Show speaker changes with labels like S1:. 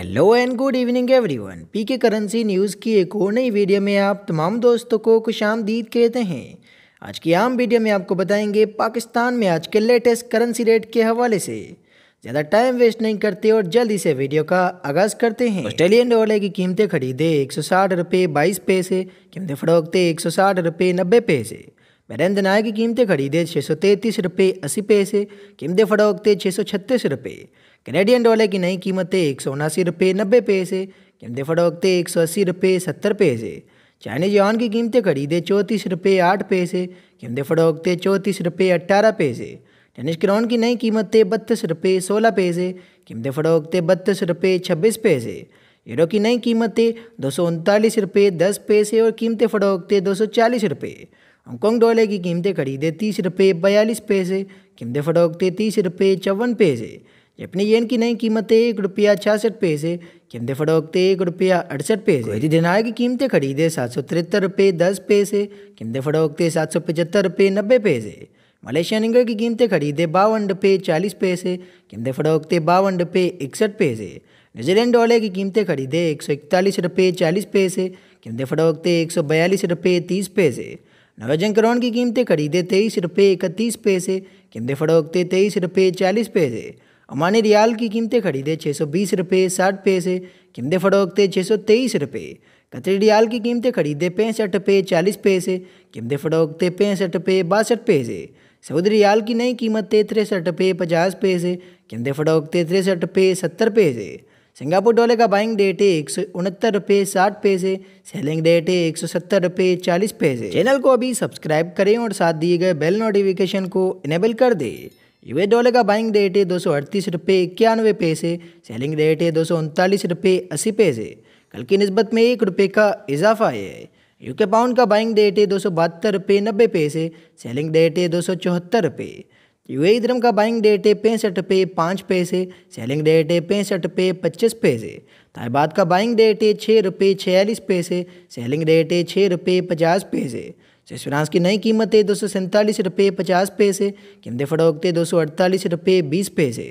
S1: hello and good evening everyone PK currency news की एक और नई वीडियो में आप तमाम दोस्तों को खुश आमदीद कहते हैं आज की आम वीडियो में आपको बताएंगे पाकिस्तान में आज के लेटेस्ट करेंसी रेट के हवाले से ज़्यादा टाइम वेस्ट नहीं करते और जल्दी से वीडियो का आगाज़ करते हैं ऑस्ट्रेलियन डॉलर की कीमतें खरीदे एक सौ साठ रुपये बाईस पैसे कीमतें फ़रोखते एक सौ साठ रुपये नब्बे पैसे वीरेंद्र नायक की कीमतें खरीदे छः सौ तैंतीस रुपये अस्सी पैसे कीमतें फरोखते छः सौ छत्तीस रुपये कैनेडियन डॉलर की नई कीमतें एक सौ उनासी रुपये नब्बे पैसे कीमतें फरोखते एक सौ अस्सी रुपये सत्तर पैसे चाइनीज यौन की कीमतें खरीदे चौंतीस रुपये आठ पैसे कीमतें फरोखते चौंतीस रुपये अट्ठारह पैसे टेनिस क्राउन की नई कीमतें बत्तीस रुपये सोलह पैसे कीमतें फरोखते बत्तीस रुपये छब्बीस पैसे यूरो की नई कीमतें दो सौ उनतालीस रुपये दस पैसे और कीमतें फरोखते दो सौ चालीस रुपये हांगकॉन्ग डॉलर की कीमतें खरीदे तीस रुपये बयालीस पैसे कीमतें फटोकते तीस रुपये चौवन पैसे जपनी येन की नई कीमतें एक रुपया छियासठ पैसे कीमतें फटोकते एक रुपया अड़सठ पैसे दिनार की कीमतें खरीदे सात सौ तिहत्तर रुपये दस पैसे कीमतें फटोकते सात सौ पचहत्तर रुपये नब्बे पैसे मलेशिया निंगर की कीमतें खरीदे बावन रुपये चालीस पैसे कीमतें फटोकते बावन रुपये इकसठ पैसे न्यूजीलैंड डॉलर की कीमतें खरीदे एक सौ इकतालीस रुपये चालीस पैसे कीमतें फटोकते एक सौ बयालीस रुपये तीस पैसे नवेजन करोन की कीमतें खरीदे तेईस रुपये इकतीस पैसे कीमतें फरोखते तेईस रुपये चालीस पैसे अमानी रियाल की कीमतें खरीदे छः सौ बीस रुपये साठ पैसे कीमतें फरोखते छः सौ तेईस रुपये कतरी रियाल की कीमतें खरीदे पैंसठ रुपये चालीस पैसे कीमतें फरोखते पैंसठ रुपये बासठ पैसे सऊदी रियाल की नई कीमतें तिरसठ रुपये पचास पैसे कीमतें फरोखते तिरसठ रुपये सत्तर पैसे सिंगापुर डॉलर का बाइंग डेट है एक सौ उनहत्तर रुपये साठ पैसे सेलिंग डेट है एक सौ सत्तर रुपये चालीस पैसे चैनल को अभी सब्सक्राइब करें और साथ दिए गए बेल नोटिफिकेशन को इनेबल कर दें यूएस डॉलर का बाइंग डेट है दो सौ अड़तीस रुपये इक्यानवे पैसे सेलिंग डेट है दो सौ उनतालीस रुपये अस्सी पैसे कल की नस्बत में एक रुपये का इजाफा है यूके पाउंड का बाइंग डेट है दो सौ बहत्तर रुपये नब्बे पैसे सेलिंग डेट है दो सौ चौहत्तर रुपये यूए ए द्रम का बाइंग डेट है पैंसठ पे पाँच पैसे सेलिंग डेट है पैंसठ पे पच्चीस पैसे ताइबाद का बाइंग डेट है छः रुपये छियालीस पैसे सेलिंग डेट है छः रुपये पचास पैसे शेष की नई कीमत है दो सौ सैंतालीस रुपये पचास पैसे कीमतें फरोख्त दो सौ अड़तालीस रुपये बीस पैसे